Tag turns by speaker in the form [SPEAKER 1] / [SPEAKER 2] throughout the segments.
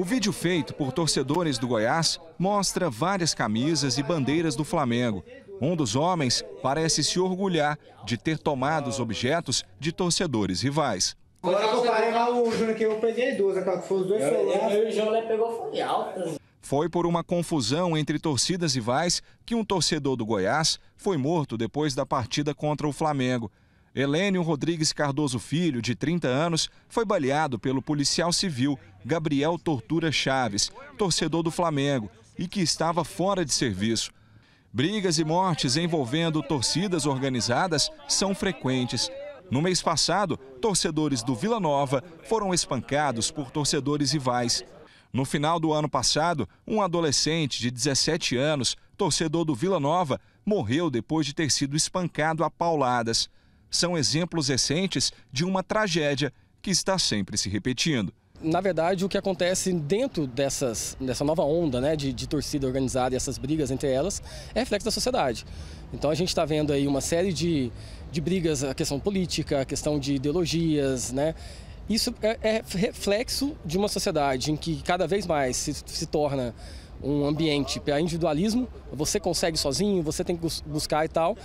[SPEAKER 1] O vídeo feito por torcedores do Goiás mostra várias camisas e bandeiras do Flamengo. Um dos homens parece se orgulhar de ter tomado os objetos de torcedores rivais.
[SPEAKER 2] Agora eu parei lá o Júnior que eu duas, aquela que os dois celulares. o pegou foi né?
[SPEAKER 1] Foi por uma confusão entre torcidas rivais que um torcedor do Goiás foi morto depois da partida contra o Flamengo. Helênio Rodrigues Cardoso Filho, de 30 anos, foi baleado pelo policial civil Gabriel Tortura Chaves, torcedor do Flamengo e que estava fora de serviço. Brigas e mortes envolvendo torcidas organizadas são frequentes. No mês passado, torcedores do Vila Nova foram espancados por torcedores rivais. No final do ano passado, um adolescente de 17 anos, torcedor do Vila Nova, morreu depois de ter sido espancado a pauladas são exemplos recentes de uma tragédia que está sempre se repetindo.
[SPEAKER 3] Na verdade, o que acontece dentro dessas, dessa nova onda né, de, de torcida organizada e essas brigas entre elas é reflexo da sociedade. Então a gente está vendo aí uma série de, de brigas, a questão política, a questão de ideologias, né? Isso é, é reflexo de uma sociedade em que cada vez mais se, se torna um ambiente para individualismo,
[SPEAKER 1] você consegue sozinho, você tem que buscar e tal.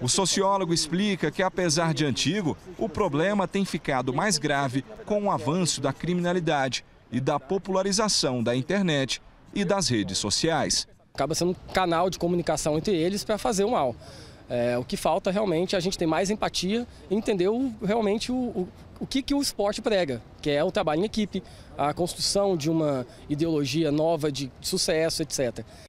[SPEAKER 1] O sociólogo explica que, apesar de antigo, o problema tem ficado mais grave com o avanço da criminalidade e da popularização da internet e das redes sociais. Acaba sendo
[SPEAKER 3] um canal de comunicação entre eles para fazer o mal. É, o que falta realmente é a gente ter mais empatia e entender o, realmente o, o, o que, que o esporte prega, que é o trabalho em equipe, a construção de uma ideologia nova de sucesso, etc.